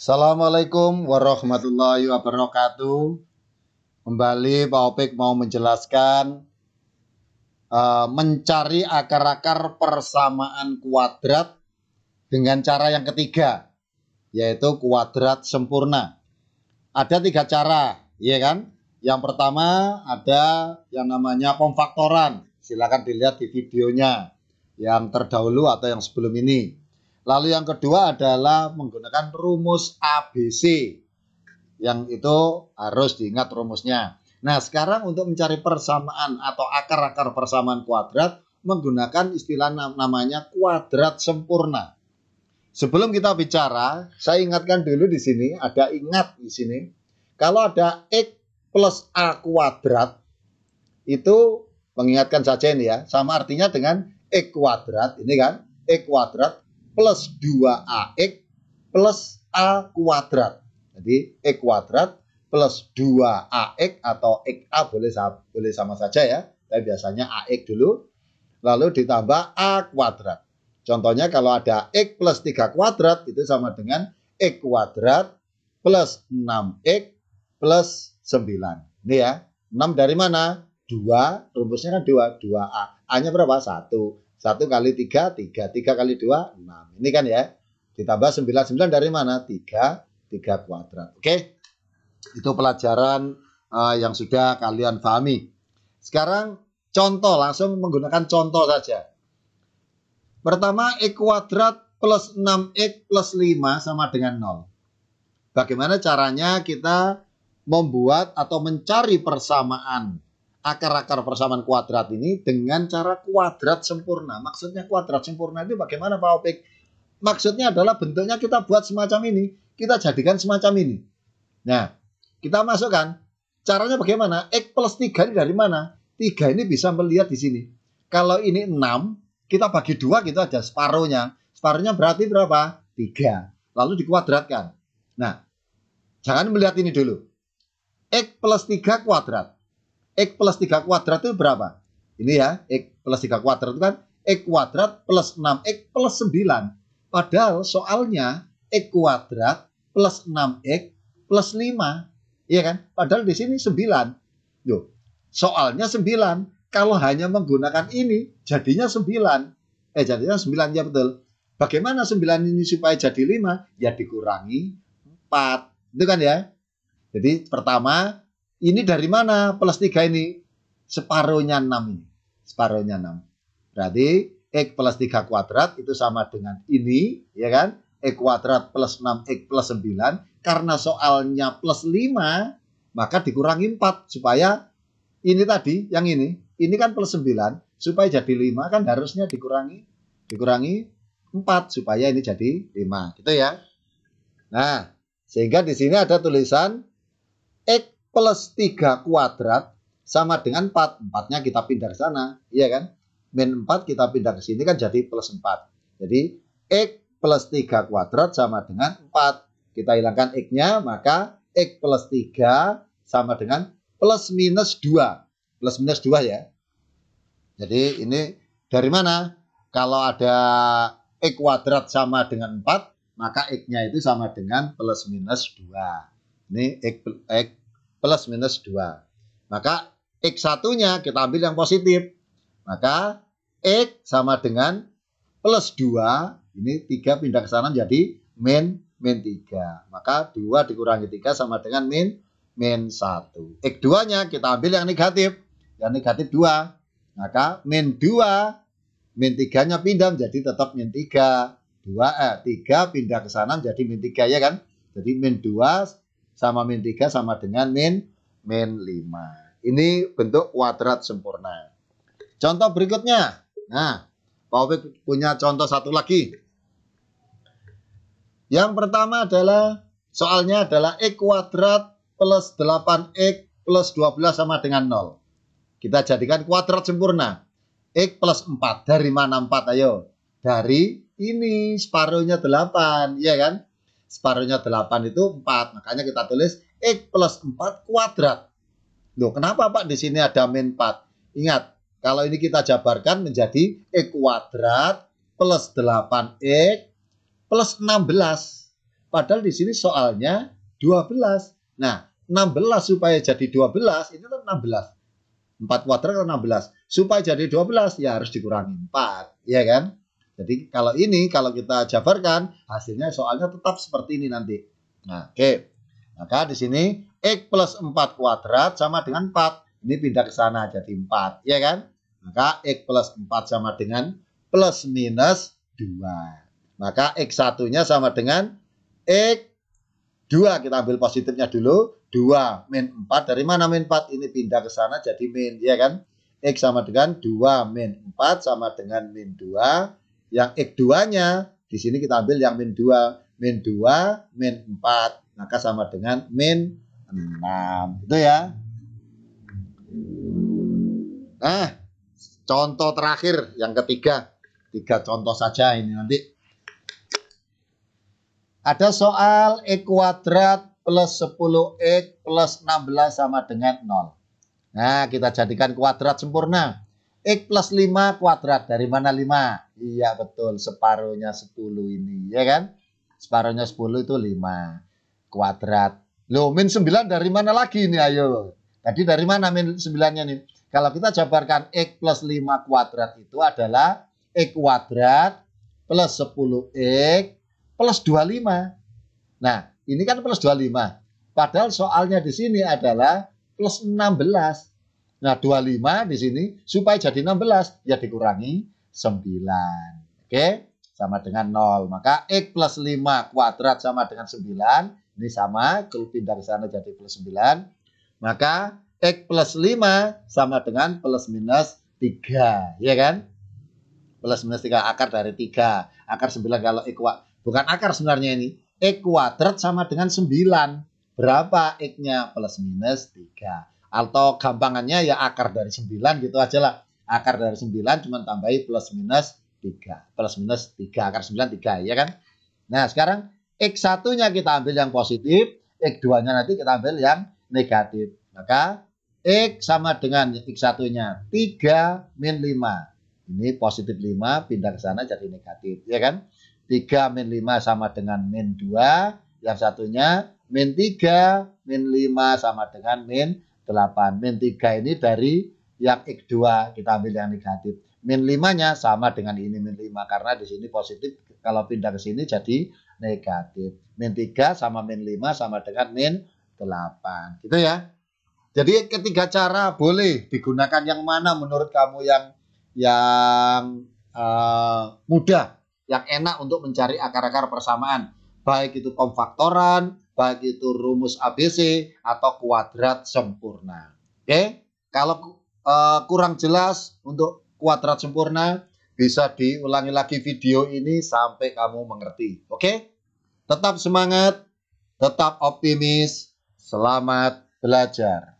Assalamualaikum warahmatullahi wabarakatuh. Kembali Pak Opik mau menjelaskan uh, mencari akar-akar persamaan kuadrat dengan cara yang ketiga, yaitu kuadrat sempurna. Ada tiga cara, ya kan? Yang pertama ada yang namanya pemfaktoran. Silakan dilihat di videonya yang terdahulu atau yang sebelum ini. Lalu yang kedua adalah menggunakan rumus ABC. Yang itu harus diingat rumusnya. Nah, sekarang untuk mencari persamaan atau akar-akar persamaan kuadrat menggunakan istilah namanya kuadrat sempurna. Sebelum kita bicara, saya ingatkan dulu di sini ada ingat di sini. Kalau ada x plus a kuadrat itu mengingatkan saja ini ya, sama artinya dengan x kuadrat ini kan, x kuadrat plus 2ax plus a kuadrat. Jadi e kuadrat plus 2ax atau a boleh boleh sama saja ya. Tapi biasanya ax dulu lalu ditambah a kuadrat. Contohnya kalau ada x plus 3 kuadrat itu sama dengan x kuadrat plus 6x plus 9. Ini ya. 6 dari mana? 2, rumusnya kan 2, 2A. A-nya berapa? 1. Satu kali tiga, tiga. Tiga kali dua, enam. Ini kan ya. Ditambah sembilan. Sembilan dari mana? Tiga, tiga kuadrat. Oke. Okay? Itu pelajaran uh, yang sudah kalian pahami. Sekarang contoh, langsung menggunakan contoh saja. Pertama, X kuadrat plus 6X plus 5 sama dengan 0. Bagaimana caranya kita membuat atau mencari persamaan akar-akar persamaan kuadrat ini dengan cara kuadrat sempurna. Maksudnya kuadrat sempurna itu bagaimana Pak Opik? Maksudnya adalah bentuknya kita buat semacam ini, kita jadikan semacam ini. Nah, kita masukkan. Caranya bagaimana? X plus 3 ini dari mana? 3 ini bisa melihat di sini. Kalau ini 6, kita bagi dua kita aja, separuhnya. Separuhnya berarti berapa? 3. Lalu dikuadratkan. Nah, jangan melihat ini dulu. X plus 3 kuadrat X plus 3 kuadrat itu berapa? Ini ya, X plus 3 kuadrat itu kan X kuadrat plus 6X plus 9. Padahal soalnya X kuadrat plus 6X plus 5. Iya kan? Padahal di sini 9. Yo, soalnya 9. Kalau hanya menggunakan ini, jadinya 9. Eh, jadinya 9 ya betul. Bagaimana 9 ini supaya jadi 5? Ya dikurangi 4. Itu kan ya. Jadi pertama ini dari mana plus 3 ini? Separuhnya 6 ini. Separuhnya 6. Berarti X plus 3 kuadrat itu sama dengan ini, ya kan? X kuadrat plus 6, X plus 9. Karena soalnya plus 5, maka dikurangi 4. Supaya ini tadi, yang ini. Ini kan plus 9. Supaya jadi 5 kan harusnya dikurangi dikurangi 4 supaya ini jadi 5 gitu ya. Nah, sehingga di sini ada tulisan X plus 3 kuadrat sama dengan 4. 4-nya kita pindah ke sana, iya kan? Min 4 kita pindah ke sini kan jadi plus 4. Jadi X plus 3 kuadrat sama dengan 4. Kita hilangkan X-nya, maka X plus 3 sama dengan plus minus 2. Plus minus 2 ya. Jadi ini dari mana? Kalau ada X kuadrat sama dengan 4, maka X-nya itu sama dengan plus minus 2. Ini X, X plus minus 2. Maka x satunya kita ambil yang positif. Maka X sama dengan plus 2. Ini 3 pindah ke sana jadi min, min 3. Maka 2 dikurangi 3 sama dengan min, min 1. X2-nya kita ambil yang negatif. Yang negatif 2. Maka min 2, min 3-nya pindah jadi tetap min 3. 2, eh, 3 pindah ke sana jadi min 3 ya kan. Jadi min 2 sama min 3 sama dengan min min 5. Ini bentuk kuadrat sempurna. Contoh berikutnya. Nah, Pak punya contoh satu lagi. Yang pertama adalah soalnya adalah x kuadrat plus 8X plus 12 sama dengan 0. Kita jadikan kuadrat sempurna. X plus 4. Dari mana 4? Ayo. Dari ini separuhnya 8. Iya kan? separuhnya 8 itu 4. Makanya kita tulis X plus 4 kuadrat. Loh, kenapa Pak di sini ada min 4? Ingat, kalau ini kita jabarkan menjadi X kuadrat plus 8X plus 16. Padahal di sini soalnya 12. Nah, 16 supaya jadi 12, ini kan 16. 4 kuadrat kan 16. Supaya jadi 12, ya harus dikurangi 4. Iya kan? Jadi kalau ini kalau kita jabarkan hasilnya soalnya tetap seperti ini nanti. Nah, oke. Okay. Maka di sini x plus 4 kuadrat sama dengan 4. Ini pindah ke sana jadi 4, ya kan? Maka x plus 4 sama dengan plus minus 2. Maka x satunya sama dengan x 2. Kita ambil positifnya dulu. 2 min 4. Dari mana min 4? Ini pindah ke sana jadi min, ya kan? X sama dengan 2 min 4 sama dengan min 2 yang x 2-nya di sini kita ambil yang min 2, min 2, min 4, maka sama dengan min 6. Itu ya. Nah, contoh terakhir yang ketiga. Tiga contoh saja ini nanti. Ada soal E kuadrat plus 10X plus 16 sama dengan 0. Nah, kita jadikan kuadrat sempurna. X plus 5 kuadrat. Dari mana 5? Iya betul, separuhnya 10 ini. Ya kan? Separuhnya 10 itu 5 kuadrat. Loh, min 9 dari mana lagi ini? Ayo. Tadi dari mana min 9-nya nih? Kalau kita jabarkan X plus 5 kuadrat itu adalah X kuadrat plus 10X plus 25. Nah, ini kan plus 25. Padahal soalnya di sini adalah plus 16. Nah, 25 di sini supaya jadi 16 ya dikurangi 9. Oke, sama dengan 0. Maka X plus 5 kuadrat sama dengan 9. Ini sama, kelupin dari sana jadi plus 9. Maka X plus 5 sama dengan plus minus 3. Ya kan? Plus minus 3 akar dari 3. Akar 9 kalau X bukan akar sebenarnya ini. X kuadrat sama dengan 9. Berapa X-nya? Plus minus 3 atau gampangannya ya akar dari 9 gitu aja lah. Akar dari 9 cuma tambahi plus minus 3. Plus minus 3, akar 9 3 ya kan. Nah sekarang X1-nya kita ambil yang positif, X2-nya nanti kita ambil yang negatif. Maka X sama dengan X1-nya 3 min 5. Ini positif 5, pindah ke sana jadi negatif, ya kan? 3 min 5 sama dengan min 2, yang satunya min 3, min 5 sama dengan min 8. Min 3 ini dari yang X2, kita ambil yang negatif. Min 5-nya sama dengan ini min 5, karena di sini positif, kalau pindah ke sini jadi negatif. Min 3 sama min 5 sama dengan min 8. Gitu ya. Jadi ketiga cara boleh digunakan yang mana menurut kamu yang yang uh, mudah, yang enak untuk mencari akar-akar persamaan, baik itu komfaktoran, baik itu rumus ABC atau kuadrat sempurna. Oke, kalau uh, kurang jelas untuk kuadrat sempurna bisa diulangi lagi video ini sampai kamu mengerti. Oke, tetap semangat, tetap optimis, selamat belajar.